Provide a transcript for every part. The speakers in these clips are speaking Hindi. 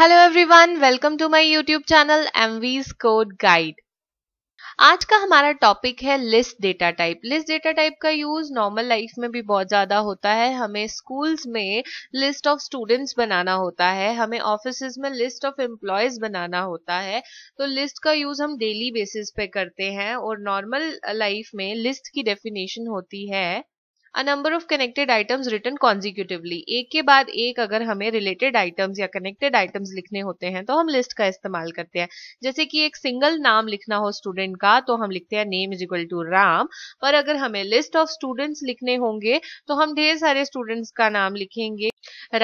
Hello everyone welcome to my YouTube channel M Code Guide आज का हमारा टॉपिक है list data type list data type का यूज नॉर्मल लाइफ में भी बहुत ज्यादा होता है हमें स्कूल्स में लिस्ट ऑफ स्टूडेंट्स बनाना होता है हमें ऑफिस में लिस्ट ऑफ एम्प्लॉयज बनाना होता है तो लिस्ट का यूज हम डेली बेसिस पे करते हैं और नॉर्मल लाइफ में लिस्ट की डेफिनेशन होती है a number of connected items return consecutively एक के बाद एक अगर हमें रिलेटेड आइटम्स या कनेक्टेड आइटम्स लिखने होते हैं तो हम लिस्ट का इस्तेमाल करते हैं जैसे कि एक सिंगल नाम लिखना हो स्टूडेंट का तो हम लिखते हैं name is equal to Ram पर अगर हमें लिस्ट ऑफ स्टूडेंट्स लिखने होंगे तो हम ढेर सारे स्टूडेंट्स का नाम लिखेंगे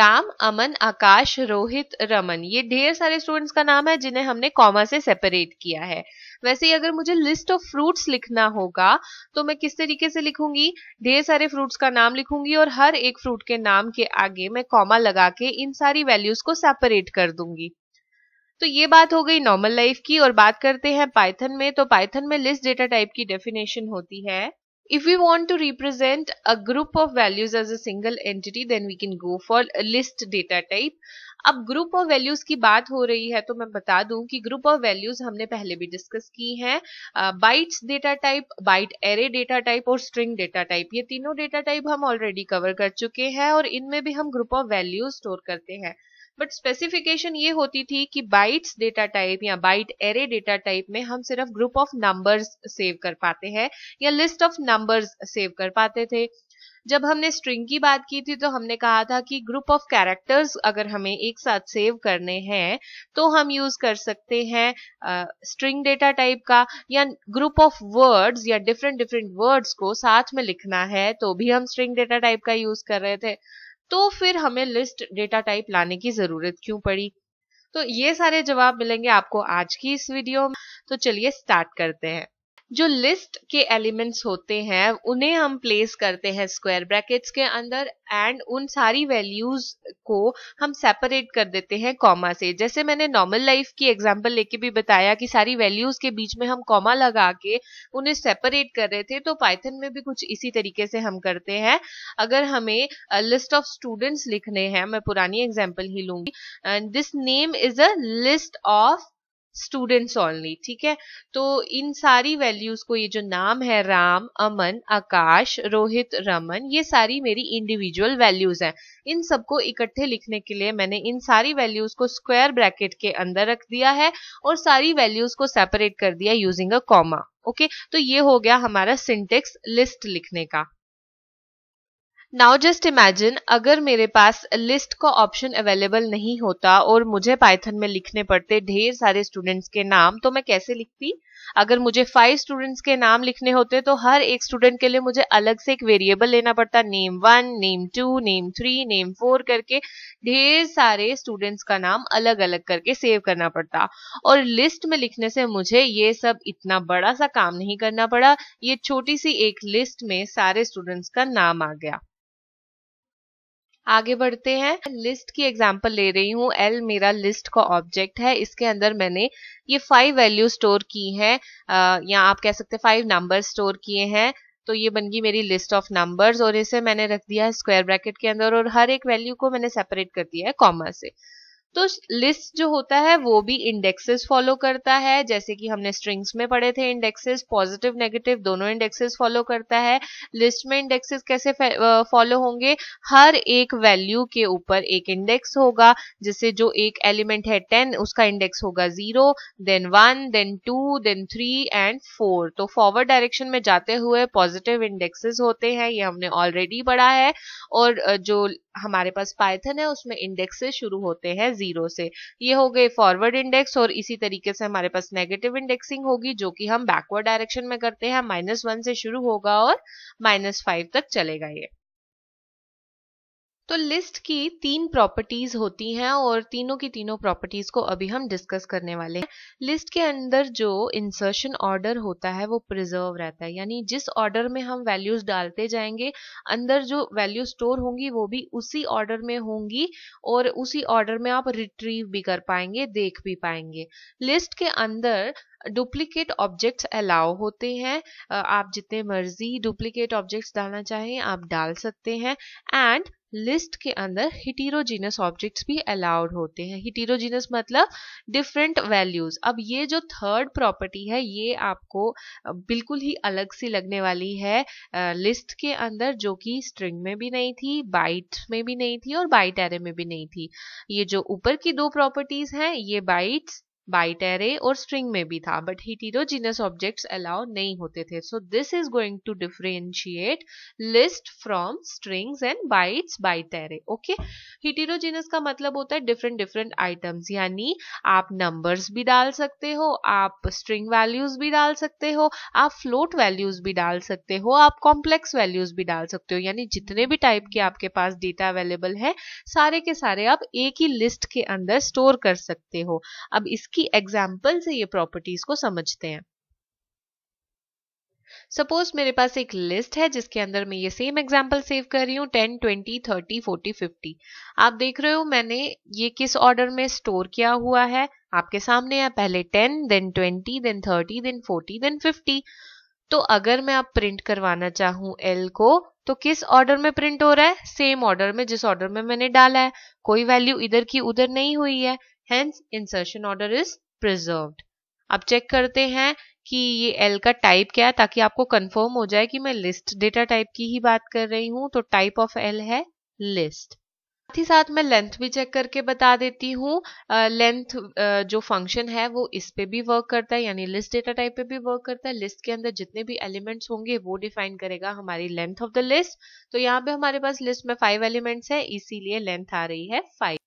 राम अमन आकाश रोहित रमन ये ढेर सारे स्टूडेंट्स का नाम है जिन्हें हमने कॉमा से सेपरेट किया है वैसे ही अगर मुझे लिस्ट ऑफ फ्रूट्स लिखना होगा तो मैं किस तरीके से लिखूंगी ढेर सारे फ्रूट्स का नाम लिखूंगी और हर एक फ्रूट के नाम के आगे मैं कॉमा लगा के इन सारी वैल्यूज को सेपरेट कर दूंगी तो ये बात हो गई नॉर्मल लाइफ की और बात करते हैं पाइथन में तो पाइथन में लिस्ट डेटा टाइप की डेफिनेशन होती है If we want to represent a group of values as a single entity, then we can go for list data type. अब ग्रुप ऑफ वैल्यूज की बात हो रही है तो मैं बता दूं कि ग्रुप ऑफ वैल्यूज हमने पहले भी डिस्कस की हैं bytes data type byte array data type और स्ट्रिंग डेटा टाइप ये तीनों डेटा टाइप हम ऑलरेडी कवर कर चुके हैं और इनमें भी हम ग्रुप ऑफ वैल्यूज स्टोर करते हैं बट स्पेसिफिकेशन ये होती थी कि बाइट्स डेटा टाइप या बाइट एरे डेटा टाइप में हम सिर्फ ग्रुप ऑफ नंबर्स सेव कर पाते हैं या लिस्ट ऑफ नंबर्स सेव कर पाते थे जब हमने स्ट्रिंग की बात की थी तो हमने कहा था कि ग्रुप ऑफ कैरेक्टर्स अगर हमें एक साथ सेव करने हैं तो हम यूज कर सकते हैं स्ट्रिंग डेटा टाइप का या ग्रुप ऑफ वर्ड्स या डिफरेंट डिफरेंट वर्ड्स को साथ में लिखना है तो भी हम स्ट्रिंग डेटा टाइप का यूज कर रहे थे तो फिर हमें लिस्ट डेटा टाइप लाने की जरूरत क्यों पड़ी तो ये सारे जवाब मिलेंगे आपको आज की इस वीडियो में तो चलिए स्टार्ट करते हैं जो लिस्ट के एलिमेंट्स होते हैं उन्हें हम प्लेस करते हैं स्क्वायर ब्रैकेट्स के अंदर एंड उन सारी वैल्यूज को हम सेपरेट कर देते हैं कॉमा से जैसे मैंने नॉर्मल लाइफ की एग्जांपल लेके भी बताया कि सारी वैल्यूज के बीच में हम कॉमा लगा के उन्हें सेपरेट कर रहे थे तो पाइथन में भी कुछ इसी तरीके से हम करते हैं अगर हमें लिस्ट ऑफ स्टूडेंट्स लिखने हैं मैं पुरानी एग्जाम्पल ही लूंगी this name is a list of students only ठीक है तो इन सारी वैल्यूज को ये जो नाम है राम अमन आकाश रोहित रमन ये सारी मेरी इंडिविजुअल वैल्यूज हैं इन सबको इकट्ठे लिखने के लिए मैंने इन सारी वैल्यूज को स्क्वायर ब्रैकेट के अंदर रख दिया है और सारी वैल्यूज को सेपरेट कर दिया यूजिंग अ कॉमा ओके तो ये हो गया हमारा सिंटेक्स लिस्ट लिखने का नाउ जस्ट इमेजिन अगर मेरे पास लिस्ट का ऑप्शन अवेलेबल नहीं होता और मुझे पाइथन में लिखने पड़ते ढेर सारे स्टूडेंट्स के नाम तो मैं कैसे लिखती अगर मुझे फाइव स्टूडेंट्स के नाम लिखने होते तो हर एक स्टूडेंट के लिए मुझे अलग से एक वेरिएबल लेना पड़ता name one name two name three name four करके ढेर सारे स्टूडेंट्स का नाम अलग अलग करके सेव करना पड़ता और लिस्ट में लिखने से मुझे ये सब इतना बड़ा सा काम नहीं करना पड़ा ये छोटी सी एक लिस्ट में सारे स्टूडेंट्स का नाम आ गया आगे बढ़ते हैं लिस्ट की एग्जाम्पल ले रही हूँ एल मेरा लिस्ट का ऑब्जेक्ट है इसके अंदर मैंने ये फाइव वैल्यू स्टोर की हैं या आप कह सकते हैं फाइव नंबर स्टोर किए हैं तो ये बन गई मेरी लिस्ट ऑफ नंबर्स और इसे मैंने रख दिया है स्क्वायर ब्रैकेट के अंदर और हर एक वैल्यू को मैंने सेपरेट कर दिया है कॉमा से तो लिस्ट जो होता है वो भी इंडेक्सेस फॉलो करता है जैसे कि हमने स्ट्रिंग्स में पढ़े थे इंडेक्सेस पॉजिटिव नेगेटिव दोनों इंडेक्सेस फॉलो करता है लिस्ट में इंडेक्सेस कैसे फॉलो होंगे हर एक वैल्यू के ऊपर एक इंडेक्स होगा जिससे जो एक एलिमेंट है टेन उसका इंडेक्स होगा zero then one then two then three and four तो फॉरवर्ड डायरेक्शन में जाते हुए पॉजिटिव इंडेक्सेस होते हैं ये हमने ऑलरेडी पढ़ा है और जो हमारे पास पाइथन है उसमें इंडेक्सेस शुरू होते हैं जीरो से ये हो गए फॉरवर्ड इंडेक्स और इसी तरीके से हमारे पास नेगेटिव इंडेक्सिंग होगी जो कि हम बैकवर्ड डायरेक्शन में करते हैं माइनस वन से शुरू होगा और माइनस फाइव तक चलेगा ये तो लिस्ट की तीन प्रॉपर्टीज होती हैं और तीनों की तीनों प्रॉपर्टीज को अभी हम डिस्कस करने वाले हैं लिस्ट के अंदर जो इंसर्शन ऑर्डर होता है वो प्रिजर्व रहता है यानी जिस ऑर्डर में हम वैल्यूज डालते जाएंगे अंदर जो वैल्यू स्टोर होंगी वो भी उसी ऑर्डर में होंगी और उसी ऑर्डर में आप रिट्रीव भी कर पाएंगे देख भी पाएंगे लिस्ट के अंदर डुप्लीकेट ऑब्जेक्ट्स अलाउ होते हैं आप जितने मर्जी डुप्लीकेट ऑब्जेक्ट्स डालना चाहें आप डाल सकते हैं एंड लिस्ट के अंदर हिटीरोजीनस ऑब्जेक्ट्स भी अलाउड होते हैं हिटीरोजीनस मतलब डिफरेंट वैल्यूज अब ये जो थर्ड प्रॉपर्टी है ये आपको बिल्कुल ही अलग सी लगने वाली है लिस्ट के अंदर जो कि स्ट्रिंग में भी नहीं थी बाइट में भी नहीं थी और बाइट एरे में भी नहीं थी ये जो ऊपर की दो प्रॉपर्टीज हैं ये बाइट्स बाइट एरे और स्ट्रिंग में भी था बट हिटीरोजीनियस ऑब्जेक्ट अलाउ नहीं होते थे so this is going to differentiate list from strings and bytes byte array okay heterogeneous का मतलब होता है डिफरेंट डिफरेंट आइटम्स यानी आप नंबर्स भी डाल सकते हो आप स्ट्रिंग वैल्यूज भी डाल सकते हो आप फ्लोट वैल्यूज भी डाल सकते हो आप कॉम्प्लेक्स वैल्यूज भी डाल सकते हो यानी जितने भी टाइप के आपके पास डेटा अवेलेबल है सारे के सारे आप एक ही लिस्ट के अंदर स्टोर कर सकते हो अब इसके की एग्जाम्पल से ये प्रॉपर्टीज को समझते हैं सपोज मेरे पास एक लिस्ट है जिसके अंदर मैं ये सेम एग्जाम्पल सेव कर रही हूँ ten twenty thirty forty fifty आप देख रहे हो मैंने ये किस ऑर्डर में स्टोर किया हुआ है आपके सामने है पहले ten then twenty then thirty then forty then fifty तो अगर मैं आप प्रिंट करवाना चाहूँ एल को तो किस ऑर्डर में प्रिंट हो रहा है सेम ऑर्डर में जिस ऑर्डर में मैंने डाला है कोई वैल्यू इधर की उधर नहीं हुई है hence insertion order is preserve अब चेक करते हैं कि ये एल का टाइप क्या है ताकि आपको कंफर्म हो जाए कि मैं लिस्ट डेटा टाइप की ही बात कर रही हूँ तो टाइप ऑफ एल है लिस्ट साथ ही साथ मैं लेंथ भी चेक करके बता देती हूँ लेंथ जो फंक्शन है वो इस पे भी वर्क करता है यानी लिस्ट डेटा टाइप पे भी वर्क करता है लिस्ट के अंदर जितने भी एलिमेंट्स होंगे वो डिफाइन करेगा हमारी लेंथ ऑफ द लिस्ट तो यहाँ पे हमारे पास लिस्ट में फाइव एलिमेंट्स है इसीलिए लेंथ आ रही है फाइव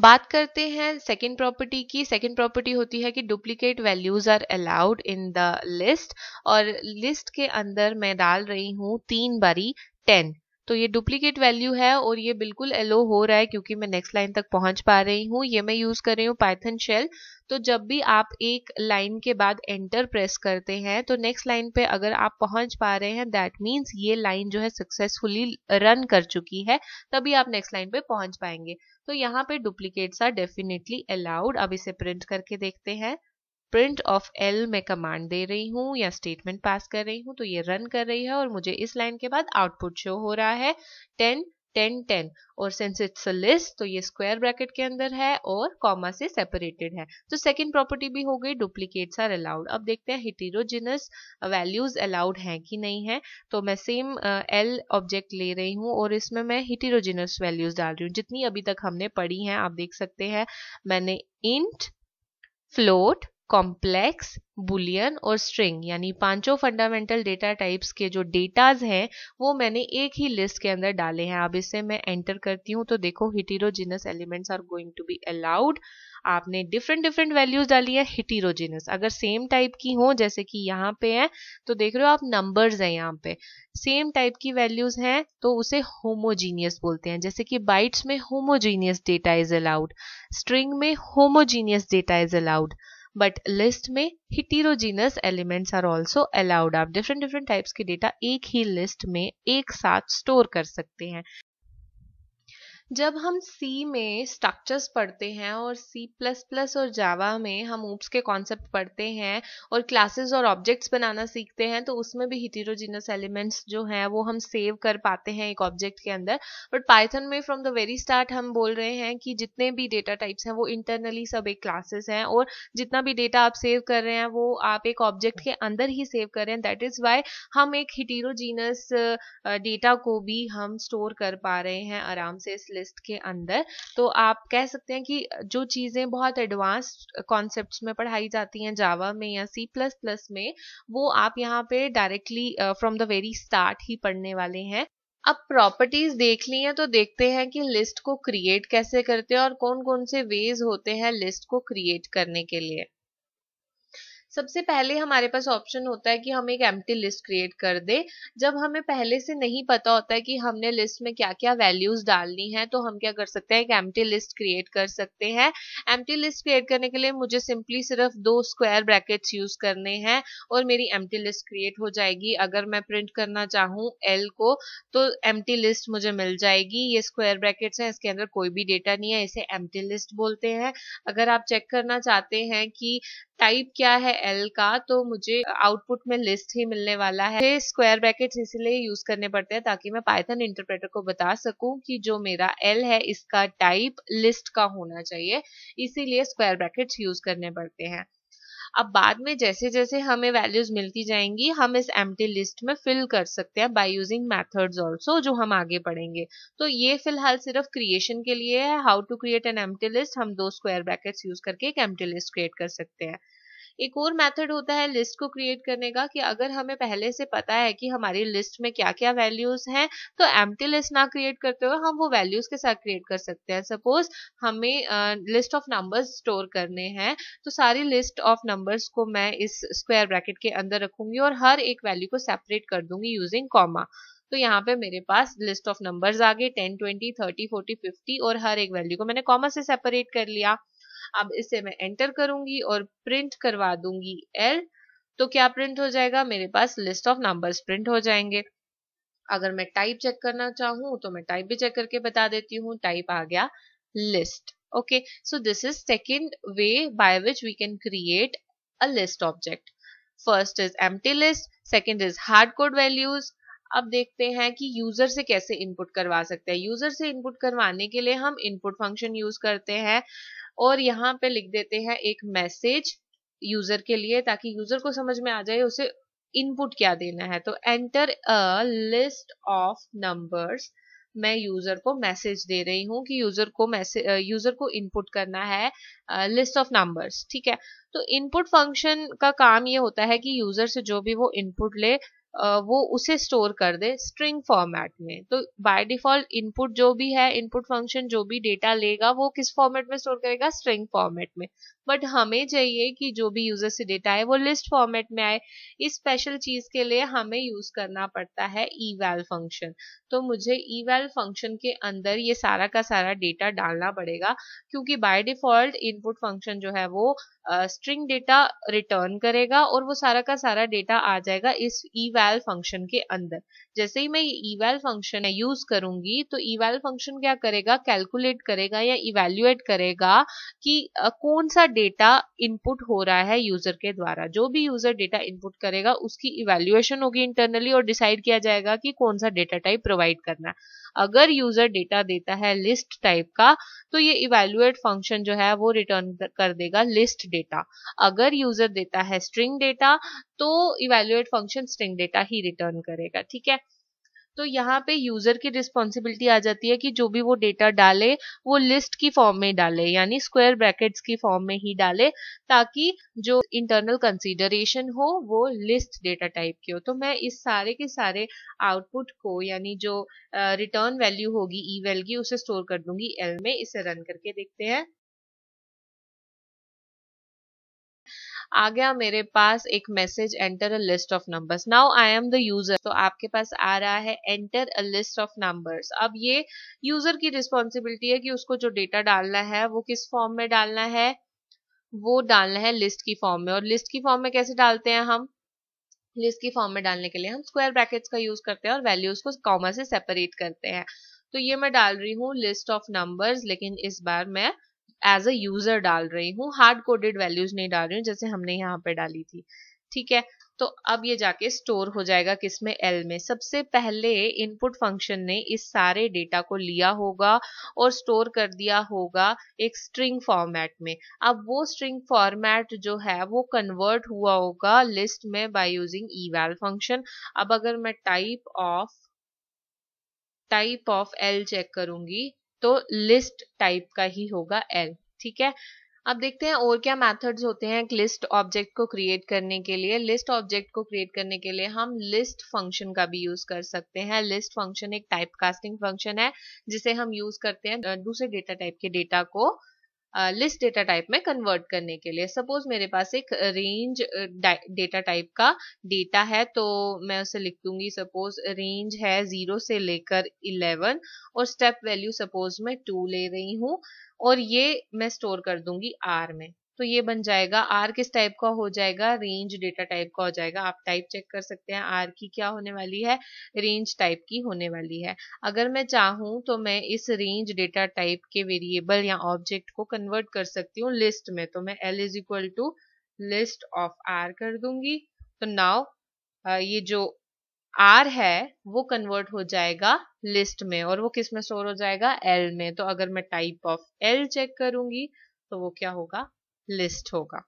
बात करते हैं सेकेंड प्रॉपर्टी की सेकेंड प्रॉपर्टी होती है कि duplicate values are allowed in the list और लिस्ट के अंदर मैं डाल रही हूँ तीन बारी टेन तो ये डुप्लीकेट वैल्यू है और ये बिल्कुल एलो हो रहा है क्योंकि मैं नेक्स्ट लाइन तक पहुंच पा रही हूँ ये मैं यूज कर रही हूँ पाइथन शेल तो जब भी आप एक लाइन के बाद एंटर प्रेस करते हैं तो नेक्स्ट लाइन पे अगर आप पहुंच पा रहे हैं दैट मीन्स ये लाइन जो है सक्सेसफुली रन कर चुकी है तभी आप नेक्स्ट लाइन पे पहुंच पाएंगे तो यहाँ पे डुप्लीकेट्स आर डेफिनेटली अलाउड अब इसे प्रिंट करके देखते हैं प्रिंट ऑफ एल मैं कमांड दे रही हूँ या स्टेटमेंट पास कर रही हूँ तो ये रन कर रही है और मुझे इस लाइन के बाद आउटपुट शो हो रहा है टेन टेन टेन और सेंस इट्स लिस्ट तो ये स्क्वायर ब्रैकेट के अंदर है और कॉमा से सेपरेटेड है तो सेकेंड प्रॉपर्टी भी हो गई डुप्लीकेट्स आर अलाउड अब देखते हैं हिटीरोजिनस वैल्यूज अलाउड हैं कि नहीं है तो मैं सेम एल ऑब्जेक्ट ले रही हूँ और इसमें मैं हिटीरोजिनस वैल्यूज डाल रही हूँ जितनी अभी तक हमने पढ़ी हैं आप देख सकते हैं मैंने इंट फ्लोट कॉम्प्लेक्स बुलियन और स्ट्रिंग यानी पांचों फंडामेंटल डेटा टाइप्स के जो डेटाज हैं वो मैंने एक ही लिस्ट के अंदर डाले हैं अब इसे मैं एंटर करती हूँ तो देखो heterogeneous elements are going to be allowed आपने डिफरेंट डिफरेंट वैल्यूज डाली है हिटीरोजिनस अगर सेम टाइप की हो जैसे कि यहाँ पे है तो देख रहे हो आप नंबर्स हैं यहाँ पे सेम टाइप की वैल्यूज हैं तो उसे होमोजीनियस बोलते हैं जैसे कि बाइट्स में homogeneous data is allowed string में homogeneous data is allowed but list में heterogeneous elements are also allowed आप डिफरेंट डिफरेंट टाइप्स के डेटा एक ही लिस्ट में एक साथ स्टोर कर सकते हैं जब हम सी में स्ट्रक्चर्स पढ़ते हैं और सी प्लस प्लस और जावा में हम ऊप्स के कॉन्सेप्ट पढ़ते हैं और क्लासेस और ऑब्जेक्ट्स बनाना सीखते हैं तो उसमें भी हिटीरोजीनस एलिमेंट्स जो हैं वो हम सेव कर पाते हैं एक ऑब्जेक्ट के अंदर बट पाइथन में फ्रॉम द वेरी स्टार्ट हम बोल रहे हैं कि जितने भी डेटा टाइप्स हैं वो इंटरनली सब एक क्लासेस हैं और जितना भी डेटा आप सेव कर रहे हैं वो आप एक ऑब्जेक्ट के अंदर ही सेव कर रहे हैं दैट इज़ वाई हम एक हिटीरोजीनस डेटा uh, को भी हम स्टोर कर पा रहे हैं आराम से इस लिस्ट के अंदर तो आप कह सकते हैं कि जो चीज़ें बहुत एडवांस कॉन्सेप्ट्स में पढ़ाई जाती हैं जावा में या सी प्लस प्लस में वो आप यहाँ पे directly from the very start ही पढ़ने वाले हैं अब प्रॉपर्टीज देख ली हैं तो देखते हैं कि लिस्ट को क्रिएट कैसे करते हैं और कौन कौन से वेज होते हैं लिस्ट को क्रिएट करने के लिए सबसे पहले हमारे पास ऑप्शन होता है कि हम एक एम्प्टी लिस्ट क्रिएट कर दे जब हमें पहले से नहीं पता होता है कि हमने लिस्ट में क्या क्या वैल्यूज डालनी है तो हम क्या कर सकते हैं एक एम्प्टी लिस्ट क्रिएट कर सकते हैं एम्प्टी लिस्ट क्रिएट करने के लिए मुझे सिंपली सिर्फ दो स्क्वायर ब्रैकेट्स यूज करने हैं और मेरी एम्प्टी लिस्ट क्रिएट हो जाएगी अगर मैं प्रिंट करना चाहूँ एल को तो एम्प्टी लिस्ट मुझे मिल जाएगी ये स्क्वायर ब्रैकेट्स हैं इसके अंदर कोई भी डेटा नहीं है इसे एम्प्टी लिस्ट बोलते हैं अगर आप चेक करना चाहते हैं कि टाइप क्या है एल का तो मुझे आउटपुट में लिस्ट ही मिलने वाला है स्क्वायर ब्रैकेट इसलिए यूज करने पड़ते हैं ताकि मैं पाइथन इंटरप्रेटर को बता सकूं कि जो मेरा एल है इसका टाइप लिस्ट का होना चाहिए इसीलिए स्क्वायर ब्रैकेट यूज करने पड़ते हैं अब बाद में जैसे जैसे हमें वैल्यूज मिलती जाएंगी हम इस एम लिस्ट में फिल कर सकते हैं बाय यूजिंग मेथड्स ऑल्सो जो हम आगे पढ़ेंगे तो ये फिलहाल सिर्फ क्रिएशन के लिए है हाउ टू क्रिएट एन एम लिस्ट हम दो स्क्वायर ब्रैकेट्स यूज करके एक एम लिस्ट क्रिएट कर सकते हैं एक और मेथड होता है लिस्ट को क्रिएट करने का कि अगर हमें पहले से पता है कि हमारी लिस्ट में क्या क्या वैल्यूज हैं तो टी लिस्ट ना क्रिएट करते हुए हम वो वैल्यूज के साथ क्रिएट कर सकते हैं सपोज हमें लिस्ट ऑफ नंबर्स स्टोर करने हैं तो सारी लिस्ट ऑफ नंबर्स को मैं इस स्क्वायर ब्रैकेट के अंदर रखूंगी और हर एक वैल्यू को सेपरेट कर दूंगी यूजिंग कॉमा तो यहाँ पे मेरे पास लिस्ट ऑफ नंबर्स आ गए ten twenty thirty forty fifty और हर एक वैल्यू को मैंने कॉमा से सेपरेट कर लिया अब इसे मैं एंटर करूंगी और प्रिंट करवा दूंगी एल तो क्या प्रिंट हो जाएगा मेरे पास लिस्ट ऑफ नंबर्स प्रिंट हो जाएंगे अगर मैं टाइप चेक करना चाहूं तो मैं टाइप भी चेक करके बता देती हूँ टाइप आ गया list okay so this is second way by which we can create a list object first is empty list second is hard code values अब देखते हैं कि यूजर से कैसे इनपुट करवा सकते हैं यूजर से इनपुट करवाने के लिए हम इनपुट फंक्शन यूज करते हैं और यहाँ पे लिख देते हैं एक मैसेज यूजर के लिए ताकि यूजर को समझ में आ जाए उसे इनपुट क्या देना है तो enter a list of numbers मैं यूजर को मैसेज दे रही हूँ कि यूजर को मैसेज यूजर को इनपुट करना है लिस्ट ऑफ नंबर्स ठीक है तो इनपुट फंक्शन का काम ये होता है कि यूजर से जो भी वो इनपुट ले वो उसे स्टोर कर दे स्ट्रिंग फॉर्मेट में तो बाय डिफॉल्ट इनपुट जो भी है इनपुट फंक्शन जो भी डेटा लेगा वो किस फॉर्मेट में स्टोर करेगा स्ट्रिंग फॉर्मेट में बट हमें चाहिए कि जो भी यूजर से डेटा है वो लिस्ट फॉर्मेट में आए इस स्पेशल चीज के लिए हमें यूज करना पड़ता है ई वैल फंक्शन तो मुझे ई वैल फंक्शन के अंदर ये सारा का सारा डेटा डालना पड़ेगा क्योंकि बाय डिफॉल्ट इनपुट फंक्शन जो है वो स्ट्रिंग डेटा रिटर्न करेगा और वो सारा का सारा डेटा आ जाएगा इस ई वैल फंक्शन के अंदर जैसे ही मैं इवेल फंक्शन यूज करूंगी तो इवेल फंक्शन क्या करेगा कैलकुलेट करेगा या इवेल्युएट करेगा कि कौन सा डेटा इनपुट हो रहा है यूजर के द्वारा जो भी यूजर डेटा इनपुट करेगा उसकी इवेल्युएशन होगी इंटरनली और डिसाइड किया जाएगा कि कौन सा डेटा टाइप प्रोवाइड करना है अगर यूजर डेटा देता है लिस्ट टाइप का तो ये इवेल्युएट फंक्शन जो है वो रिटर्न कर देगा लिस्ट डेटा अगर यूजर देता है स्ट्रिंग डेटा तो इवेल्युएट फंक्शन स्ट्रिंग डेटा ही रिटर्न करेगा ठीक है तो यहाँ पे यूजर की रिस्पॉन्सिबिलिटी आ जाती है कि जो भी वो डेटा डाले वो लिस्ट की फॉर्म में डाले यानी स्क्वायर ब्रैकेट्स की फॉर्म में ही डाले ताकि जो इंटरनल कंसीडरेशन हो वो लिस्ट डेटा टाइप की हो तो मैं इस सारे के सारे आउटपुट को यानी जो रिटर्न वैल्यू होगी ई वैल की उसे स्टोर कर दूंगी एल में इसे रन करके देखते हैं आ गया मेरे पास एक message enter a list of numbers now I am the user तो आपके पास आ रहा है enter a list of numbers अब ये यूजर की रिस्पॉन्सिबिलिटी है कि उसको जो डेटा डालना है वो किस फॉर्म में डालना है वो डालना है लिस्ट की फॉर्म में और लिस्ट की फॉर्म में कैसे डालते हैं हम लिस्ट की फॉर्म में डालने के लिए हम स्क्वायर ब्रैकेट्स का यूज करते हैं और वैल्यूज को कॉमा से सेपरेट करते हैं तो ये मैं डाल रही हूँ लिस्ट ऑफ नंबर्स लेकिन इस बार मैं एज अ यूजर डाल रही हूँ हार्ड कोडेड वैल्यूज नहीं डाल रही हूँ जैसे हमने यहाँ पे डाली थी ठीक है तो अब ये जाके स्टोर हो जाएगा किसमें एल में सबसे पहले इनपुट फंक्शन ने इस सारे डेटा को लिया होगा और स्टोर कर दिया होगा एक स्ट्रिंग फॉर्मेट में अब वो स्ट्रिंग फॉर्मेट जो है वो कन्वर्ट हुआ होगा लिस्ट में बाय यूजिंग ईवैल फंक्शन अब अगर मैं type of type of L check करूंगी तो लिस्ट टाइप का ही होगा एल ठीक है अब देखते हैं और क्या मेथड्स होते हैं एक लिस्ट ऑब्जेक्ट को क्रिएट करने के लिए लिस्ट ऑब्जेक्ट को क्रिएट करने के लिए हम लिस्ट फंक्शन का भी यूज कर सकते हैं लिस्ट फंक्शन एक टाइप कास्टिंग फंक्शन है जिसे हम यूज करते हैं दूसरे डेटा टाइप के डेटा को लिस्ट डेटा टाइप में कन्वर्ट करने के लिए सपोज मेरे पास एक रेंज डेटा टाइप का डेटा है तो मैं उसे लिख दूंगी सपोज रेंज है जीरो से लेकर इलेवन और स्टेप वैल्यू सपोज मैं टू ले रही हूँ और ये मैं स्टोर कर दूंगी आर में तो ये बन जाएगा आर किस टाइप का हो जाएगा रेंज डेटा टाइप का हो जाएगा आप टाइप चेक कर सकते हैं आर की क्या होने वाली है रेंज टाइप की होने वाली है अगर मैं चाहूं तो मैं इस रेंज डेटा टाइप के वेरिएबल या ऑब्जेक्ट को कन्वर्ट कर सकती हूँ लिस्ट में तो मैं L is equal to list of R कर दूंगी तो नाउ ये जो आर है वो कन्वर्ट हो जाएगा लिस्ट में और वो किस में स्टोर हो जाएगा एल में तो अगर मैं टाइप ऑफ एल चेक करूंगी तो वो क्या होगा लिस्ट होगा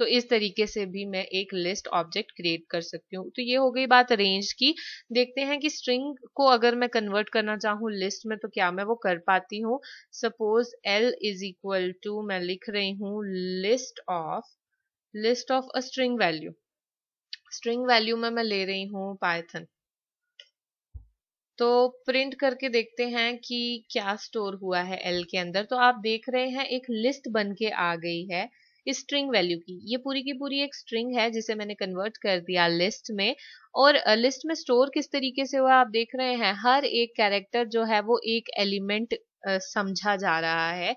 तो इस तरीके से भी मैं एक लिस्ट ऑब्जेक्ट क्रिएट कर सकती हूँ तो ये हो गई बात रेंज की देखते हैं कि स्ट्रिंग को अगर मैं कन्वर्ट करना चाहूँ लिस्ट में तो क्या मैं वो कर पाती हूँ suppose L is equal to मैं लिख रही हूँ list of list of a string value string value में मैं ले रही हूँ पाइथन तो प्रिंट करके देखते हैं कि क्या स्टोर हुआ है एल के अंदर तो आप देख रहे हैं एक लिस्ट बन के आ गई है स्ट्रिंग वैल्यू की ये पूरी की पूरी एक स्ट्रिंग है जिसे मैंने कन्वर्ट कर दिया लिस्ट में और लिस्ट में स्टोर किस तरीके से हुआ आप देख रहे हैं हर एक कैरेक्टर जो है वो एक एलिमेंट समझा जा रहा है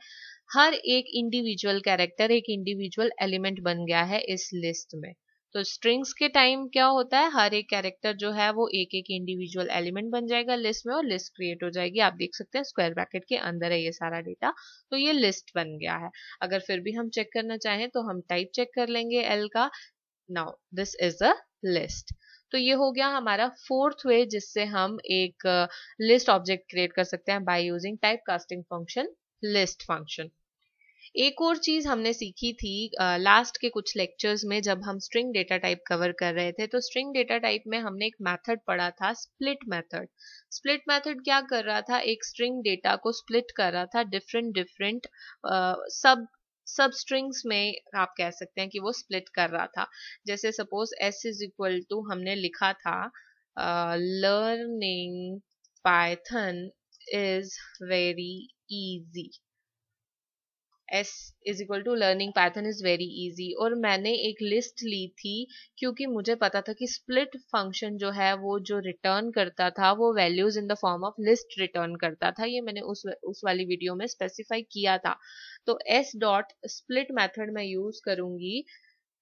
हर एक इंडिविजुअल कैरेक्टर एक इंडिविजुअल एलिमेंट बन गया है इस लिस्ट में तो स्ट्रिंग्स के टाइम क्या होता है हर एक कैरेक्टर जो है वो एक एक इंडिविजुअल एलिमेंट बन जाएगा लिस्ट में और लिस्ट क्रिएट हो जाएगी आप देख सकते हैं स्क्वायर ब्रैकेट के अंदर है ये सारा डेटा तो ये लिस्ट बन गया है अगर फिर भी हम चेक करना चाहें तो हम टाइप चेक कर लेंगे एल का now this is a list तो ये हो गया हमारा फोर्थ वे जिससे हम एक लिस्ट ऑब्जेक्ट क्रिएट कर सकते हैं by using type casting function list function एक और चीज हमने सीखी थी लास्ट के कुछ लेक्चर्स में जब हम स्ट्रिंग डेटा टाइप कवर कर रहे थे तो स्ट्रिंग डेटा टाइप में हमने एक मेथड पढ़ा था स्प्लिट मेथड स्प्लिट मेथड क्या कर रहा था एक स्ट्रिंग डेटा को स्प्लिट कर रहा था डिफरेंट डिफरेंट सब सब स्ट्रिंग्स में आप कह सकते हैं कि वो स्प्लिट कर रहा था जैसे suppose S is equal to हमने लिखा था learning Python is very easy S is equal to learning Python is very easy और मैंने एक लिस्ट ली थी क्योंकि मुझे पता था कि स्प्लिट फंक्शन जो है वो जो रिटर्न करता था वो values in the form of list return करता था ये मैंने उस उस वाली वीडियो में स्पेसिफाई किया था तो एस डॉट स्प्लिट मैथड मैं यूज करूंगी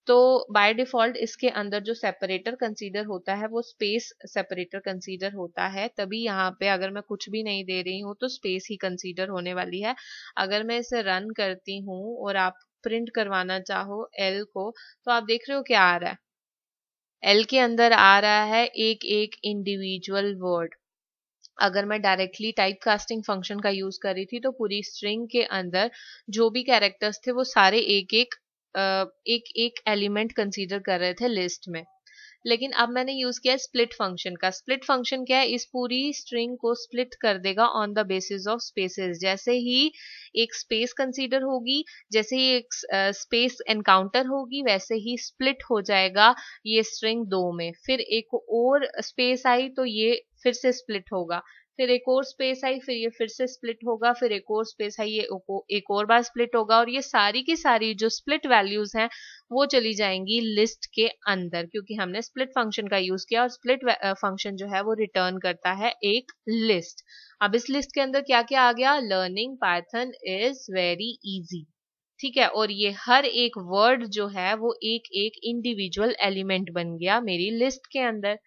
तो बाय डिफॉल्ट इसके अंदर जो सेपरेटर कंसीडर होता है वो स्पेस सेपरेटर कंसीडर होता है तभी यहाँ पे अगर मैं कुछ भी नहीं दे रही हूँ तो स्पेस ही कंसीडर होने वाली है अगर मैं इसे रन करती हूँ और आप प्रिंट करवाना चाहो एल को तो आप देख रहे हो क्या आ रहा है एल के अंदर आ रहा है एक एक इंडिविजुअल वर्ड अगर मैं डायरेक्टली टाइप कास्टिंग फंक्शन का यूज कर रही थी तो पूरी स्ट्रिंग के अंदर जो भी कैरेक्टर्स थे वो सारे एक एक एक एक एलिमेंट कंसीडर कर रहे थे लिस्ट में लेकिन अब मैंने यूज किया है स्प्लिट फंक्शन का स्प्लिट फंक्शन क्या है इस पूरी स्ट्रिंग को स्प्लिट कर देगा on the basis of spaces जैसे ही एक स्पेस कंसीडर होगी जैसे ही एक स्पेस uh, एनकाउंटर होगी वैसे ही स्प्लिट हो जाएगा ये स्ट्रिंग दो में फिर एक और स्पेस आई तो ये फिर से स्प्लिट होगा फिर एक और स्पेस आई फिर ये फिर से स्प्लिट होगा फिर एक और स्पेस आई ये एक और बार स्प्लिट होगा और ये सारी की सारी जो स्प्लिट वैल्यूज हैं वो चली जाएंगी लिस्ट के अंदर क्योंकि हमने स्प्लिट फंक्शन का यूज किया और स्प्लिट फंक्शन जो है वो रिटर्न करता है एक लिस्ट अब इस लिस्ट के अंदर क्या क्या आ गया learning Python is very easy ठीक है और ये हर एक वर्ड जो है वो एक एक इंडिविजुअल एलिमेंट बन गया मेरी लिस्ट के अंदर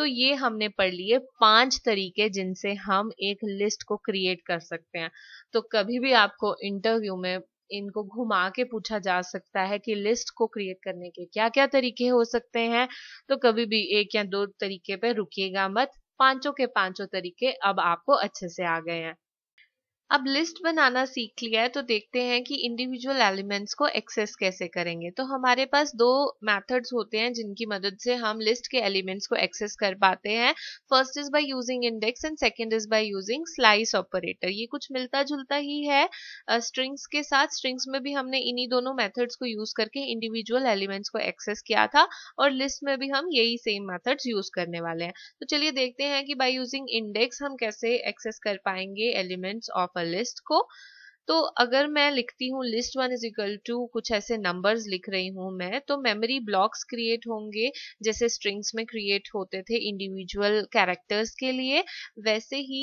तो ये हमने पढ़ लिए पांच तरीके जिनसे हम एक लिस्ट को क्रिएट कर सकते हैं तो कभी भी आपको इंटरव्यू में इनको घुमा के पूछा जा सकता है कि लिस्ट को क्रिएट करने के क्या क्या तरीके हो सकते हैं तो कभी भी एक या दो तरीके पे रुकिएगा मत पांचों के पांचों तरीके अब आपको अच्छे से आ गए हैं अब लिस्ट बनाना सीख लिया है तो देखते हैं कि इंडिविजुअल एलिमेंट्स को एक्सेस कैसे करेंगे तो हमारे पास दो मेथड्स होते हैं जिनकी मदद से हम लिस्ट के एलिमेंट्स को एक्सेस कर पाते हैं first is by using index and second is by using slice operator ये कुछ मिलता जुलता ही है स्ट्रिंग्स uh, के साथ स्ट्रिंग्स में भी हमने इन्हीं दोनों मैथड्स को यूज करके इंडिविजुअल एलिमेंट्स को एक्सेस किया था और लिस्ट में भी हम यही सेम मैथड्स यूज करने वाले हैं तो चलिए देखते हैं कि बाई यूजिंग इंडेक्स हम कैसे एक्सेस कर पाएंगे एलिमेंट्स ऑफ पर लिस्ट को तो अगर मैं लिखती हूँ list one is equal to कुछ ऐसे नंबर्स लिख रही हूँ मैं तो मेमोरी ब्लॉक्स क्रिएट होंगे जैसे स्ट्रिंग्स में क्रिएट होते थे इंडिविजुअल कैरेक्टर्स के लिए वैसे ही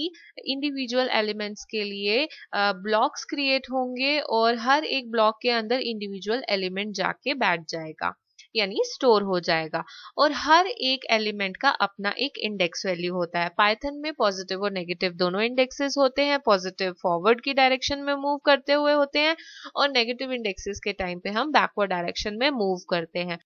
इंडिविजुअल एलिमेंट्स के लिए ब्लॉक्स क्रिएट होंगे और हर एक ब्लॉक के अंदर इंडिविजुअल एलिमेंट जाके बैठ जाएगा यानी स्टोर हो जाएगा और हर एक एलिमेंट का अपना एक इंडेक्स वैल्यू होता है पाइथन में पॉजिटिव और नेगेटिव दोनों इंडेक्सेस होते हैं पॉजिटिव फॉरवर्ड की डायरेक्शन में मूव करते हुए होते हैं और नेगेटिव इंडेक्सेस के टाइम पे हम बैकवर्ड डायरेक्शन में मूव करते हैं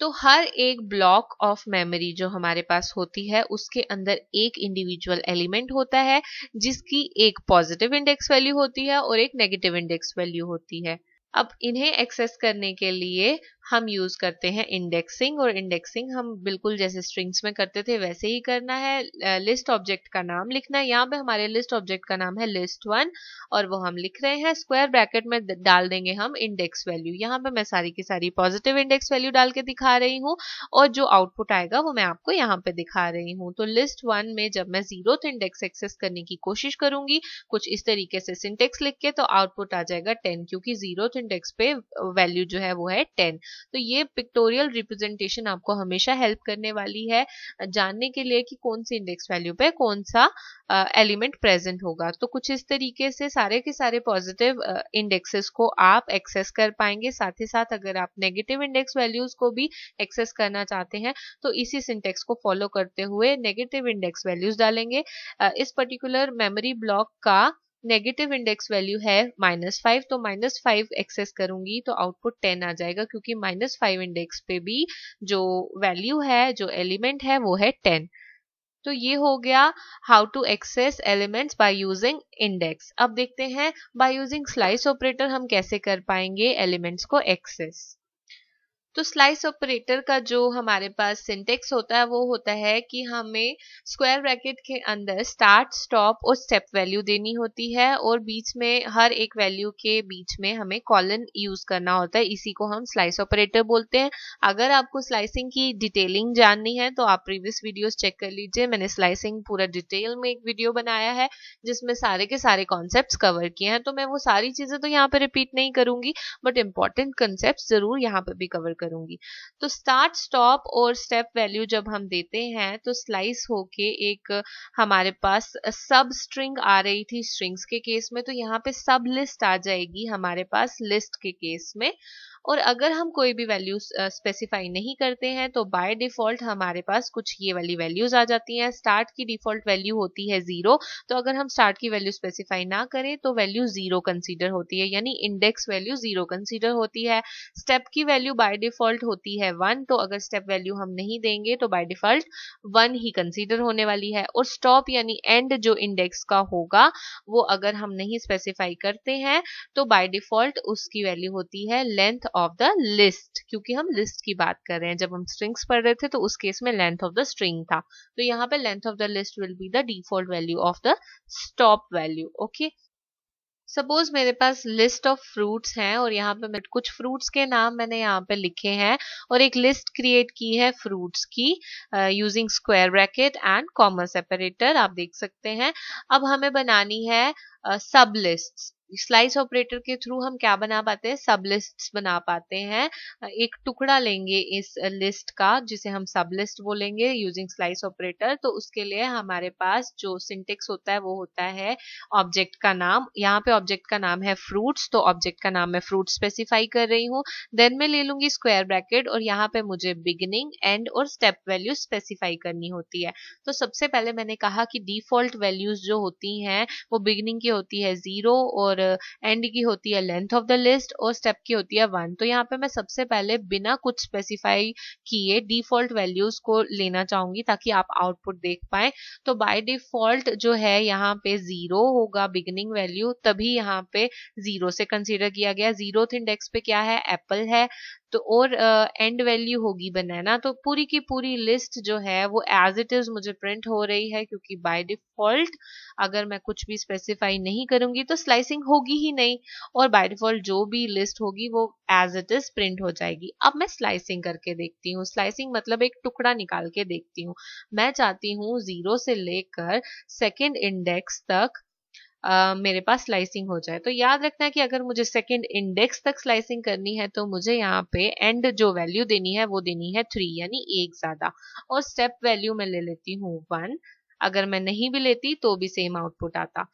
तो हर एक ब्लॉक ऑफ मेमोरी जो हमारे पास होती है उसके अंदर एक इंडिविजुअल एलिमेंट होता है जिसकी एक पॉजिटिव इंडेक्स वैल्यू होती है और एक नेगेटिव इंडेक्स वैल्यू होती है अब इन्हें एक्सेस करने के लिए हम यूज करते हैं इंडेक्सिंग और इंडेक्सिंग हम बिल्कुल जैसे स्ट्रिंग्स में करते थे वैसे ही करना है लिस्ट ऑब्जेक्ट का नाम लिखना है यहाँ पे हमारे लिस्ट ऑब्जेक्ट का नाम है लिस्ट वन और वो हम लिख रहे हैं स्क्वायर ब्रैकेट में डाल देंगे हम इंडेक्स वैल्यू यहाँ पे मैं सारी की सारी पॉजिटिव इंडेक्स वैल्यू डाल के दिखा रही हूँ और जो आउटपुट आएगा वो मैं आपको यहाँ पे दिखा रही हूँ तो लिस्ट वन में जब मैं जीरो इंडेक्स एक्सेस करने की कोशिश करूंगी कुछ इस तरीके से सिंटेक्स लिख के तो आउटपुट आ जाएगा टेन क्योंकि जीरो इंडेक्स पे वैल्यू जो है वो है टेन तो ये पिक्टोरियल रिप्रेजेंटेशन आपको हमेशा हेल्प करने वाली है जानने के लिए कि कौन सी इंडेक्स वैल्यू पे कौन सा एलिमेंट uh, प्रेजेंट होगा तो कुछ इस तरीके से सारे के सारे पॉजिटिव इंडेक्सेस uh, को आप एक्सेस कर पाएंगे साथ ही साथ अगर आप नेगेटिव इंडेक्स वैल्यूज को भी एक्सेस करना चाहते हैं तो इसी सिंटेक्स को फॉलो करते हुए नेगेटिव इंडेक्स वैल्यूज डालेंगे uh, इस पर्टिकुलर मेमोरी ब्लॉक का नेगेटिव इंडेक्स वैल्यू है माइनस फाइव तो माइनस फाइव एक्सेस करूंगी तो आउटपुट टेन आ जाएगा क्योंकि माइनस फाइव इंडेक्स पे भी जो वैल्यू है जो एलिमेंट है वो है टेन तो ये हो गया how to access elements by using index अब देखते हैं बाय यूजिंग स्लाइस ऑपरेटर हम कैसे कर पाएंगे एलिमेंट्स को एक्सेस तो स्लाइस ऑपरेटर का जो हमारे पास सिंटेक्स होता है वो होता है कि हमें स्क्वायर ब्रैकेट के अंदर स्टार्ट स्टॉप और स्टेप वैल्यू देनी होती है और बीच में हर एक वैल्यू के बीच में हमें कॉलन यूज करना होता है इसी को हम स्लाइस ऑपरेटर बोलते हैं अगर आपको स्लाइसिंग की डिटेलिंग जाननी है तो आप प्रीवियस वीडियो चेक कर लीजिए मैंने स्लाइसिंग पूरा डिटेल में एक वीडियो बनाया है जिसमें सारे के सारे कॉन्सेप्ट कवर किए हैं तो मैं वो सारी चीजें तो यहाँ पर रिपीट नहीं करूंगी बट इम्पॉर्टेंट कंसेप्ट जरूर यहाँ पर भी कवर करूंगी तो स्टार्ट स्टॉप और स्टेप वैल्यू जब हम देते हैं तो स्लाइस होके एक हमारे पास सब स्ट्रिंग आ रही थी स्ट्रिंग्स के केस में तो यहाँ पे सब लिस्ट आ जाएगी हमारे पास लिस्ट के केस में और अगर हम कोई भी वैल्यू स्पेसिफाई नहीं करते हैं तो बाय डिफॉल्ट हमारे पास कुछ ये वाली वैल्यूज आ जाती हैं स्टार्ट की डिफॉल्ट वैल्यू होती है जीरो तो अगर हम स्टार्ट की वैल्यू स्पेसिफाई ना करें तो वैल्यू जीरो कंसीडर होती है यानी इंडेक्स वैल्यू जीरो कंसिडर होती है स्टेप की वैल्यू बाय डिफॉल्ट होती है वन तो अगर स्टेप वैल्यू हम नहीं देंगे तो बाय डिफॉल्ट वन ही कंसीडर होने वाली है और स्टॉप यानी एंड जो इंडेक्स का होगा वो अगर हम नहीं स्पेसिफाई करते हैं तो बाय डिफॉल्ट उसकी वैल्यू होती है लेंथ ऑफ द लिस्ट क्योंकि हम लिस्ट की बात कर रहे हैं जब हम स्ट्रिंग्स पढ़ रहे थे तो उस केस में लेंथ ऑफ द स्ट्रिंग था तो यहाँ पे length of the list will be the default value of the stop value okay suppose मेरे पास लिस्ट ऑफ फ्रूट्स हैं और यहाँ पे मेरे कुछ फ्रूट्स के नाम मैंने यहाँ पे लिखे हैं और एक लिस्ट क्रिएट की है फ्रूट्स की using square bracket and comma separator आप देख सकते हैं अब हमें बनानी है सब uh, लिस्ट स्लाइस ऑपरेटर के थ्रू हम क्या बना पाते हैं सब लिस्ट बना पाते हैं एक टुकड़ा लेंगे इस लिस्ट का जिसे हम सब लिस्ट बोलेंगे यूजिंग स्लाइस ऑपरेटर तो उसके लिए हमारे पास जो सिंटेक्स होता है वो होता है ऑब्जेक्ट का नाम यहाँ पे ऑब्जेक्ट का नाम है फ्रूट्स तो ऑब्जेक्ट का नाम मैं फ्रूट स्पेसिफाई कर रही हूँ देन मैं ले लूंगी स्क्वायर ब्रैकेट और यहाँ पे मुझे बिगिनिंग एंड और स्टेप वैल्यू स्पेसिफाई करनी होती है तो सबसे पहले मैंने कहा कि डिफॉल्ट वैल्यूज जो होती हैं वो बिगिनिंग की होती है जीरो और एंड की होती है लेंथ ऑफ द लिस्ट और स्टेप की होती है वन तो यहाँ पे मैं सबसे पहले बिना कुछ स्पेसिफाई किए डिफॉल्ट वैल्यूज को लेना चाहूंगी ताकि आप आउटपुट देख पाए तो बाय डिफॉल्ट जो है यहाँ पे जीरो होगा बिगिनिंग वैल्यू तभी यहाँ पे जीरो से कंसिडर किया गया जीरो इंडेक्स पे क्या है एप्पल है तो और एंड वैल्यू होगी बनाना तो पूरी की पूरी लिस्ट जो है वो एज इट इज मुझे प्रिंट हो रही है क्योंकि बाय डिफॉल्ट अगर मैं कुछ भी स्पेसिफाई नहीं करूंगी तो स्लाइसिंग होगी ही नहीं और बाय डिफॉल्ट जो भी लिस्ट होगी वो एज इट इज प्रिंट हो जाएगी अब मैं स्लाइसिंग करके देखती हूँ स्लाइसिंग मतलब एक टुकड़ा निकाल के देखती हूँ मैं चाहती हूँ जीरो से लेकर सेकेंड इंडेक्स तक मेरे पास स्लाइसिंग हो जाए तो याद रखना है कि अगर मुझे सेकेंड इंडेक्स तक स्लाइसिंग करनी है तो मुझे यहाँ पे एंड जो वैल्यू देनी है वो देनी है थ्री यानी एक ज्यादा और स्टेप वैल्यू मैं ले लेती हूँ वन अगर मैं नहीं भी लेती तो भी सेम आउटपुट आता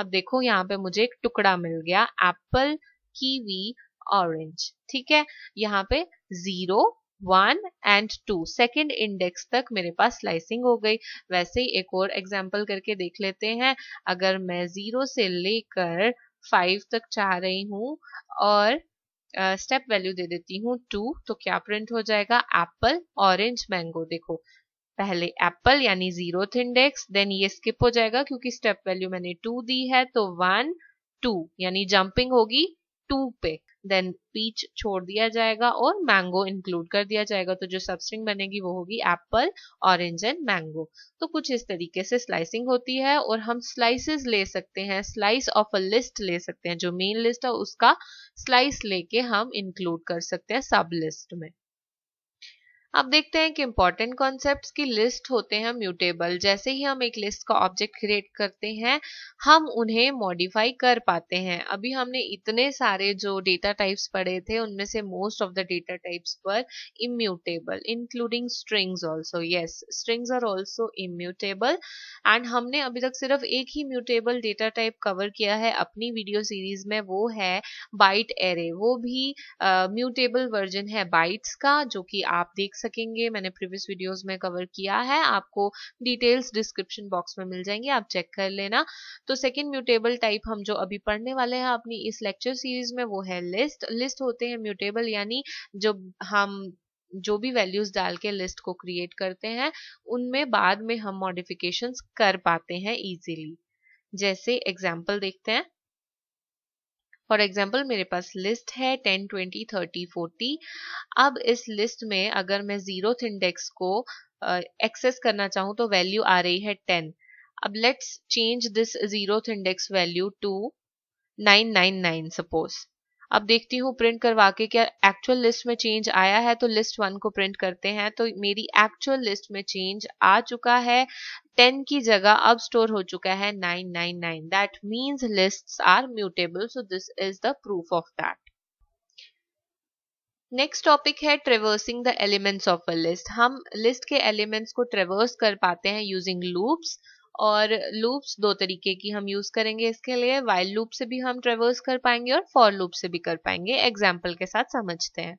अब देखो यहाँ पे मुझे एक टुकड़ा मिल गया एप्पल कीवी ऑरेंज ठीक है यहाँ पे zero one and two second index तक मेरे पास स्लाइसिंग हो गई वैसे ही एक और एग्जाम्पल करके देख लेते हैं अगर मैं जीरो से लेकर फाइव तक चाह रही हूँ और स्टेप uh, वैल्यू दे देती हूँ टू तो क्या प्रिंट हो जाएगा एप्पल ऑरेंज मैंगो देखो पहले एप्पल यानी जीरो इंडेक्स देन ये स्किप हो जाएगा क्योंकि स्टेप वैल्यू मैंने टू दी है तो वन टू यानी जंपिंग होगी टू पे देन पीच छोड़ दिया जाएगा और मैंगो इंक्लूड कर दिया जाएगा तो जो सबस्ट्रिंग बनेगी वो होगी एप्पल ऑरेंज एंड मैंगो तो कुछ इस तरीके से स्लाइसिंग होती है और हम स्लाइसेस ले सकते हैं स्लाइस ऑफ अ लिस्ट ले सकते हैं जो मेन लिस्ट है उसका स्लाइस लेके हम इंक्लूड कर सकते हैं सब लिस्ट में अब देखते हैं कि इंपॉर्टेंट कॉन्सेप्ट की लिस्ट होते हैं म्यूटेबल जैसे ही हम एक लिस्ट का ऑब्जेक्ट क्रिएट करते हैं हम उन्हें मॉडिफाई कर पाते हैं अभी हमने इतने सारे जो डेटा टाइप्स पढ़े थे उनमें से most of the data types पर immutable including strings also yes strings are also immutable and हमने अभी तक सिर्फ एक ही म्यूटेबल डेटा टाइप कवर किया है अपनी वीडियो सीरीज में वो है बाइट एरे वो भी म्यूटेबल uh, वर्जन है बाइट्स का जो कि आप देख सकते सकेंगे मैंने प्रीवियस वीडियोस में कवर किया है आपको डिटेल्स डिस्क्रिप्शन बॉक्स में मिल जाएंगे आप चेक कर लेना तो सेकेंड म्यूटेबल टाइप हम जो अभी पढ़ने वाले हैं अपनी इस लेक्चर सीरीज में वो है लिस्ट लिस्ट होते हैं म्यूटेबल यानी जो हम जो भी वैल्यूज डाल के लिस्ट को क्रिएट करते हैं उनमें बाद में हम मॉडिफिकेशंस कर पाते हैं इजीली जैसे एग्जाम्पल देखते हैं फॉर एग्जाम्पल मेरे पास लिस्ट है टेन ट्वेंटी थर्टी फोर्टी अब इस लिस्ट में अगर मैं जीरो इंडेक्स को एक्सेस uh, करना चाहूँ तो वैल्यू आ रही है टेन अब let's change this zero index value to nine nine nine suppose अब देखती हूँ प्रिंट करवा के क्या एक्चुअल लिस्ट में चेंज आया है तो लिस्ट वन को प्रिंट करते हैं तो मेरी एक्चुअल लिस्ट में चेंज आ चुका है टेन की जगह अब स्टोर हो चुका है nine nine nine that means list are mutable so this is the proof of that next topic है traversing the elements of a list हम लिस्ट के एलिमेंट्स को ट्रेवर्स कर पाते हैं यूजिंग लूप्स और लूप्स दो तरीके की हम यूज करेंगे इसके लिए वाइल लूप से भी हम ट्रेवर्स कर पाएंगे और फॉर लूप से भी कर पाएंगे एग्जाम्पल के साथ समझते हैं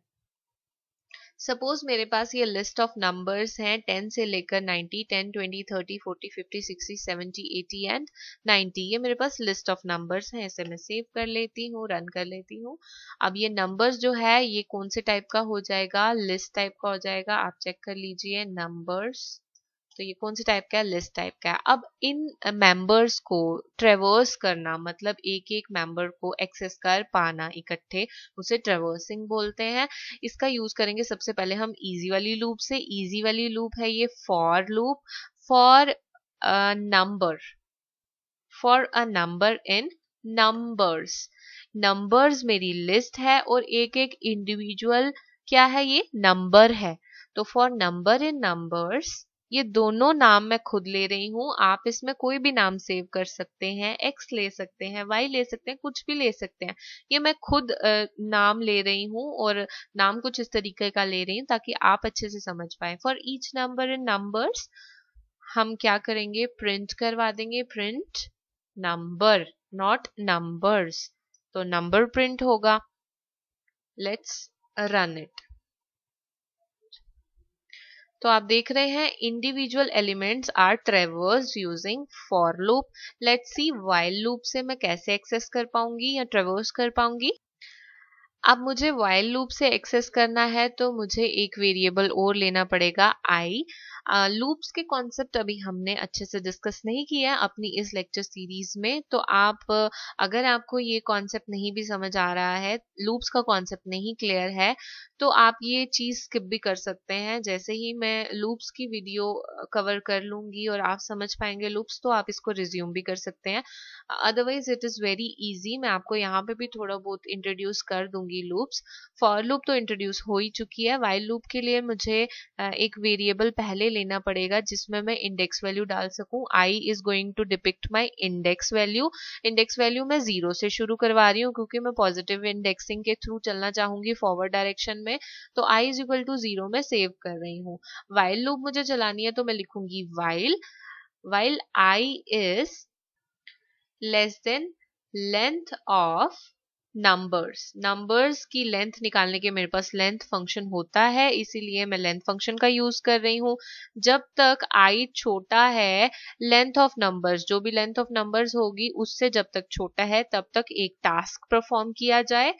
सपोज मेरे पास ये लिस्ट ऑफ नंबर्स हैं 10 से लेकर 90, 10, 20, 30, 40, 50, 60, 70, 80 एंड 90 ये मेरे पास लिस्ट ऑफ नंबर्स हैं इसे मैं सेव कर लेती हूँ रन कर लेती हूँ अब ये नंबर्स जो है ये कौन से टाइप का हो जाएगा लिस्ट टाइप का हो जाएगा आप चेक कर लीजिए नंबर्स तो ये कौन से टाइप का है लिस्ट टाइप का है अब इन मेंबर्स uh, को ट्रेवर्स करना मतलब एक एक मेंबर को एक्सेस कर पाना इकट्ठे उसे ट्रेवर्सिंग बोलते हैं इसका यूज करेंगे सबसे पहले हम इजी वाली लूप से इजी वाली लूप है ये for loop for number for a number in numbers numbers मेरी लिस्ट है और एक एक इंडिविजुअल क्या है ये नंबर है तो फॉर नंबर इन नंबर्स ये दोनों नाम मैं खुद ले रही हूँ आप इसमें कोई भी नाम सेव कर सकते हैं एक्स ले सकते हैं वाई ले सकते हैं कुछ भी ले सकते हैं ये मैं खुद नाम ले रही हूँ और नाम कुछ इस तरीके का ले रही हूँ ताकि आप अच्छे से समझ पाए for each number in numbers हम क्या करेंगे प्रिंट करवा देंगे प्रिंट नंबर नॉट नंबर्स तो नंबर प्रिंट होगा लेट्स रन इट तो आप देख रहे हैं individual elements are traverse using for loop let see while loop से मैं कैसे एक्सेस कर पाऊंगी या ट्रेवर्स कर पाऊंगी अब मुझे वाइल लूप से एक्सेस करना है तो मुझे एक वेरिएबल और लेना पड़ेगा आई लूप्स के कॉन्सेप्ट अभी हमने अच्छे से डिस्कस नहीं किया है अपनी इस लेक्चर सीरीज में तो आप अगर आपको ये कॉन्सेप्ट नहीं भी समझ आ रहा है लूप्स का कॉन्सेप्ट नहीं क्लियर है तो आप ये चीज स्किप भी कर सकते हैं जैसे ही मैं लूप्स की वीडियो कवर कर लूंगी और आप समझ पाएंगे लूप्स तो आप इसको रिज्यूम भी कर सकते हैं otherwise it is very easy मैं आपको यहाँ पे भी थोड़ा बहुत इंट्रोड्यूस कर दूंगी लूप्स फॉर लूप तो इंट्रोड्यूस हो ही चुकी है वाइल लूप के लिए मुझे एक वेरिएबल पहले लेना पड़ेगा जिसमें मैं इंडेक्स वैल्यू डाल सकूं I is going to depict my index value index value मैं जीरो से शुरू करवा रही हूँ क्योंकि मैं पॉजिटिव इंडेक्सिंग के थ्रू चलना चाहूंगी फॉरवर्ड डायरेक्शन में तो I is equal to zero में सेव कर रही हूँ वाइल लूप मुझे चलानी है तो मैं लिखूंगी while while I is less than length of numbers numbers की लेंथ निकालने के मेरे पास लेंथ फंक्शन होता है इसीलिए मैं लेंथ फंक्शन का यूज कर रही हूँ जब तक आई छोटा है लेंथ ऑफ नंबर्स जो भी लेंथ ऑफ नंबर्स होगी उससे जब तक छोटा है तब तक एक टास्क परफॉर्म किया जाए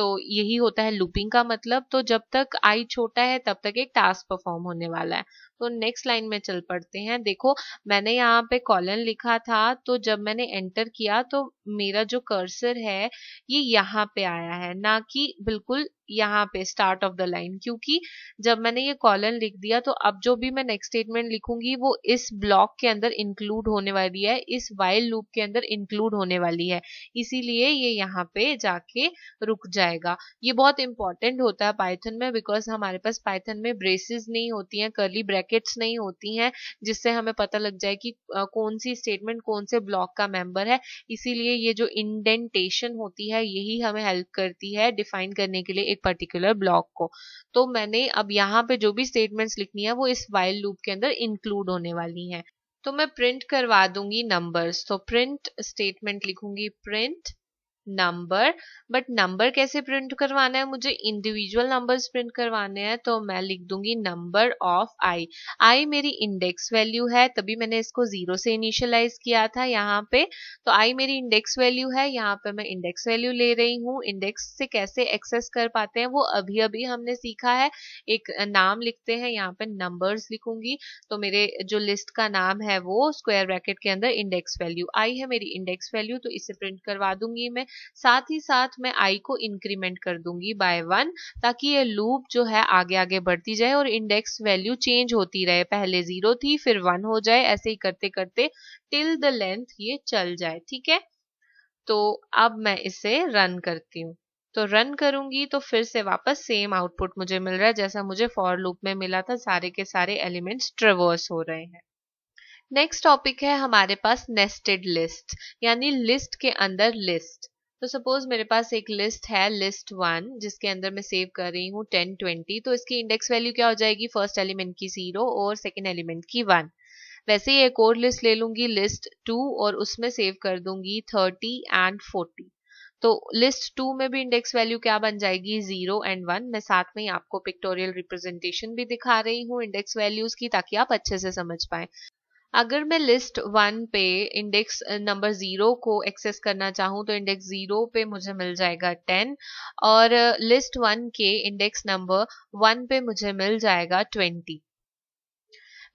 तो यही होता है लूपिंग का मतलब तो जब तक आई छोटा है तब तक एक टास्क परफॉर्म होने वाला है तो नेक्स्ट लाइन में चल पड़ते हैं देखो मैंने यहाँ पे कॉलन लिखा था तो जब मैंने एंटर किया तो मेरा जो कर्सर है ये यहाँ पे आया है ना कि बिल्कुल यहाँ पे स्टार्ट ऑफ द लाइन क्योंकि जब मैंने ये कॉलन लिख दिया तो अब जो भी मैं नेक्स्ट स्टेटमेंट लिखूंगी वो इस ब्लॉक के अंदर इंक्लूड होने वाली है इस वाइल्ड लूप के अंदर इंक्लूड होने वाली है इसीलिए ये यहाँ पे जाके रुक जाए जाएगा ये बहुत इंपॉर्टेंट होता है पाइथन में बिकॉज हमारे पास पाइथन में ब्रेसेस नहीं होती हैं कर्ली ब्रैकेट्स नहीं होती हैं जिससे हमें पता लग जाए कि कौन सी स्टेटमेंट कौन से ब्लॉक का मेंबर है इसीलिए ये जो इंडेंटेशन होती है यही हमें हेल्प करती है डिफाइन करने के लिए एक पर्टिकुलर ब्लॉक को तो मैंने अब यहाँ पे जो भी स्टेटमेंट्स लिखनी है वो इस वाइल लूप के अंदर इंक्लूड होने वाली है तो मैं प्रिंट करवा दूंगी नंबर्स तो प्रिंट स्टेटमेंट लिखूंगी प्रिंट नंबर बट नंबर कैसे प्रिंट करवाना है मुझे इंडिविजुअल नंबर्स प्रिंट करवाने हैं तो मैं लिख दूंगी नंबर ऑफ आई आई मेरी इंडेक्स वैल्यू है तभी मैंने इसको जीरो से इनिशियलाइज किया था यहाँ पे तो आई मेरी इंडेक्स वैल्यू है यहाँ पे मैं इंडेक्स वैल्यू ले रही हूँ इंडेक्स से कैसे एक्सेस कर पाते हैं वो अभी अभी हमने सीखा है एक नाम लिखते हैं यहाँ पे नंबर्स लिखूंगी तो मेरे जो लिस्ट का नाम है वो स्क्वायर ब्रैकेट के अंदर इंडेक्स वैल्यू आई है मेरी इंडेक्स वैल्यू तो इसे प्रिंट करवा दूंगी मैं साथ ही साथ मैं आई को इंक्रीमेंट कर दूंगी बाय वन ताकि ये लूप जो है आगे आगे बढ़ती जाए और इंडेक्स वैल्यू चेंज होती रहे पहले जीरो थी फिर वन हो जाए ऐसे ही करते करते टिल द लेंथ ये चल जाए ठीक है तो अब मैं इसे रन करती हूँ तो रन करूंगी तो फिर से वापस सेम आउटपुट मुझे मिल रहा है जैसा मुझे फॉर लूप में मिला था सारे के सारे एलिमेंट्स ट्रेवर्स हो रहे हैं नेक्स्ट टॉपिक है हमारे पास नेस्टेड लिस्ट यानी लिस्ट के अंदर लिस्ट तो सपोज मेरे पास एक लिस्ट है लिस्ट वन जिसके अंदर मैं सेव कर रही हूँ टेन ट्वेंटी तो इसकी इंडेक्स वैल्यू क्या हो जाएगी फर्स्ट एलिमेंट की जीरो और सेकेंड एलिमेंट की वन वैसे ही एक और लिस्ट ले लूंगी लिस्ट टू और उसमें सेव कर दूंगी थर्टी एंड फोर्टी तो लिस्ट टू में भी इंडेक्स वैल्यू क्या बन जाएगी जीरो एंड वन मैं साथ में ही आपको पिक्टोरियल रिप्रेजेंटेशन भी दिखा रही हूँ इंडेक्स वैल्यूज की ताकि आप अच्छे से समझ पाए अगर मैं लिस्ट वन पे इंडेक्स नंबर ज़ीरो को एक्सेस करना चाहूँ तो इंडेक्स ज़ीरो पे मुझे मिल जाएगा टेन और लिस्ट uh, वन के इंडेक्स नंबर वन पे मुझे मिल जाएगा ट्वेंटी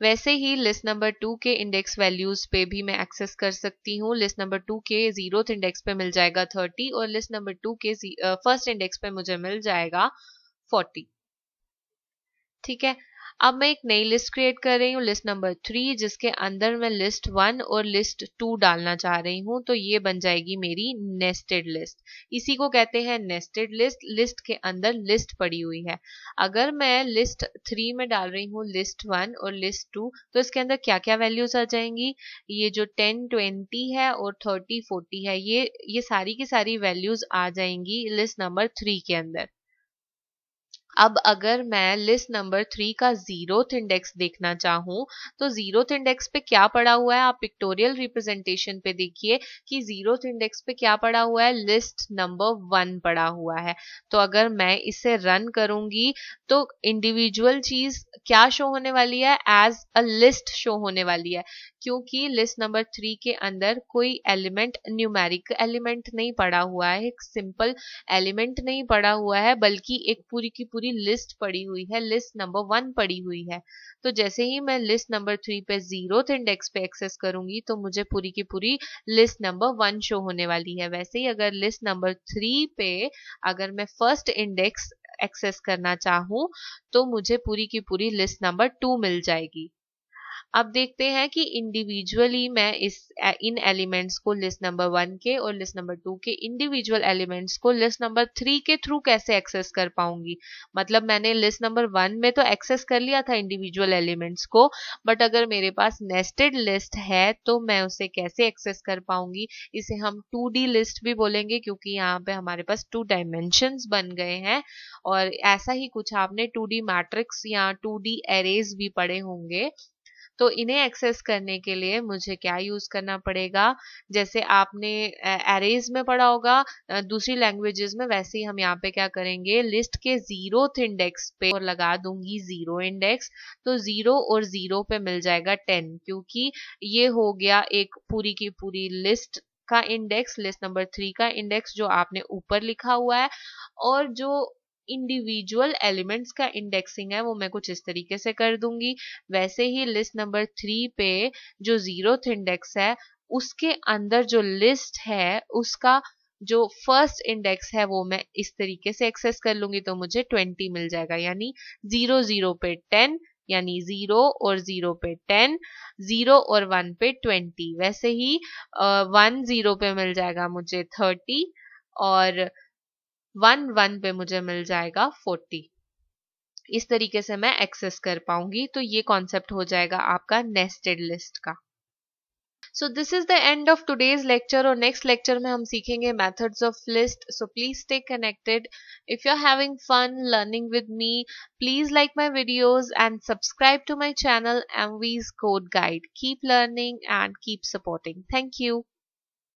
वैसे ही लिस्ट नंबर टू के इंडेक्स वैल्यूज पे भी मैं एक्सेस कर सकती हूँ लिस्ट नंबर टू के जीरो इंडेक्स पे मिल जाएगा थर्टी और लिस्ट नंबर टू के फर्स्ट इंडेक्स uh, पे मुझे मिल जाएगा फोर्टी ठीक है अब मैं एक नई लिस्ट क्रिएट कर रही हूँ लिस्ट नंबर थ्री जिसके अंदर मैं लिस्ट वन और लिस्ट टू डालना चाह रही हूँ तो ये बन जाएगी मेरी नेस्टेड लिस्ट इसी को कहते हैं नेस्टेड लिस्ट लिस्ट के अंदर लिस्ट पड़ी हुई है अगर मैं लिस्ट थ्री में डाल रही हूँ लिस्ट वन और लिस्ट टू तो इसके अंदर क्या क्या वैल्यूज आ जाएंगी ये जो टेन ट्वेंटी है और थर्टी फोर्टी है ये ये सारी की सारी वैल्यूज आ जाएंगी लिस्ट नंबर थ्री के अंदर अब अगर मैं लिस्ट नंबर थ्री का जीरोथ इंडेक्स देखना चाहूँ तो जीरोथ इंडेक्स पे क्या पड़ा हुआ है आप पिक्टोरियल रिप्रेजेंटेशन पे देखिए कि जीरोथ इंडेक्स पे क्या पड़ा हुआ है लिस्ट नंबर वन पड़ा हुआ है तो अगर मैं इसे रन करूंगी तो इंडिविजुअल चीज क्या शो होने वाली है एज अ लिस्ट शो होने वाली है क्योंकि लिस्ट नंबर थ्री के अंदर कोई एलिमेंट न्यूमेरिक एलिमेंट नहीं पड़ा हुआ है एक सिंपल एलिमेंट नहीं पड़ा हुआ है बल्कि एक पूरी की पूरी लिस्ट पड़ी हुई है लिस्ट नंबर वन पड़ी हुई है तो जैसे ही मैं लिस्ट नंबर थ्री पे जीरो इंडेक्स पे एक्सेस करूंगी तो मुझे पूरी की पूरी लिस्ट नंबर वन शो होने वाली है वैसे ही अगर लिस्ट नंबर थ्री पे अगर मैं फर्स्ट इंडेक्स एक्सेस करना चाहूं तो मुझे पूरी की पूरी लिस्ट नंबर टू मिल जाएगी अब देखते हैं कि इंडिविजुअली मैं इस इन एलिमेंट्स को लिस्ट नंबर वन के और लिस्ट नंबर टू के इंडिविजुअल एलिमेंट्स को लिस्ट नंबर थ्री के थ्रू कैसे एक्सेस कर पाऊंगी मतलब मैंने लिस्ट नंबर वन में तो एक्सेस कर लिया था इंडिविजुअल एलिमेंट्स को बट अगर मेरे पास नेस्टेड लिस्ट है तो मैं उसे कैसे एक्सेस कर पाऊंगी इसे हम टू लिस्ट भी बोलेंगे क्योंकि यहाँ पे हमारे पास टू डायमेंशन बन गए हैं और ऐसा ही कुछ आपने टू मैट्रिक्स या टू एरेज भी पढ़े होंगे तो इन्हें एक्सेस करने के लिए मुझे क्या यूज़ करना पड़ेगा जैसे आपने एरेज में पढ़ा होगा दूसरी लैंग्वेजेस में वैसे ही हम यहाँ पे क्या करेंगे लिस्ट के जीरो इंडेक्स पे और लगा दूंगी जीरो इंडेक्स तो जीरो और जीरो पे मिल जाएगा टेन क्योंकि ये हो गया एक पूरी की पूरी लिस्ट का इंडेक्स लिस्ट नंबर थ्री का इंडेक्स जो आपने ऊपर लिखा हुआ है और जो इंडिविजुअल एलिमेंट्स का इंडेक्सिंग है वो मैं कुछ इस तरीके से कर दूंगी वैसे ही लिस्ट नंबर थ्री पे जो जीरो इंडेक्स है उसके अंदर जो लिस्ट है उसका जो फर्स्ट इंडेक्स है वो मैं इस तरीके से एक्सेस कर लूंगी तो मुझे ट्वेंटी मिल जाएगा यानी जीरो जीरो पे टेन यानी जीरो और जीरो पे टेन जीरो और वन पे ट्वेंटी वैसे ही वन जीरो पे मिल जाएगा मुझे थर्टी और वन वन पे मुझे मिल जाएगा फोर्टी इस तरीके से मैं एक्सेस कर पाऊंगी तो ये कॉन्सेप्ट हो जाएगा आपका नेस्टेड लिस्ट का so this is the end of today's lecture और नेक्स्ट लेक्चर में हम सीखेंगे methods of list so please stay connected if you are having fun learning with me please like my videos and subscribe to my channel M V's code guide keep learning and keep supporting thank you